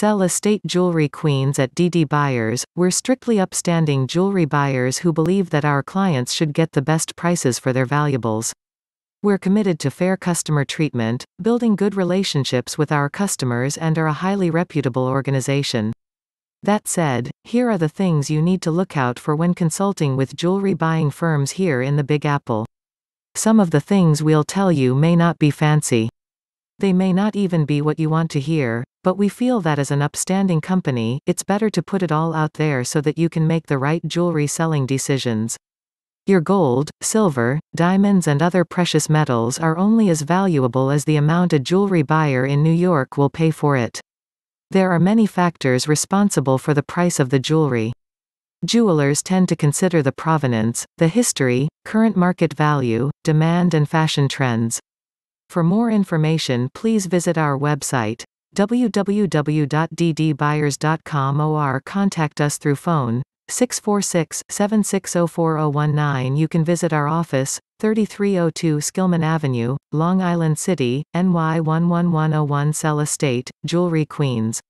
Sell estate jewelry queens at DD Buyers, we're strictly upstanding jewelry buyers who believe that our clients should get the best prices for their valuables. We're committed to fair customer treatment, building good relationships with our customers and are a highly reputable organization. That said, here are the things you need to look out for when consulting with jewelry buying firms here in the Big Apple. Some of the things we'll tell you may not be fancy. They may not even be what you want to hear, but we feel that as an upstanding company, it's better to put it all out there so that you can make the right jewelry selling decisions. Your gold, silver, diamonds and other precious metals are only as valuable as the amount a jewelry buyer in New York will pay for it. There are many factors responsible for the price of the jewelry. Jewelers tend to consider the provenance, the history, current market value, demand and fashion trends. For more information please visit our website www.ddbuyers.com or contact us through phone 646 760 4019 you can visit our office 3302 Skillman Avenue Long Island City NY 11101 Cell Estate Jewelry Queens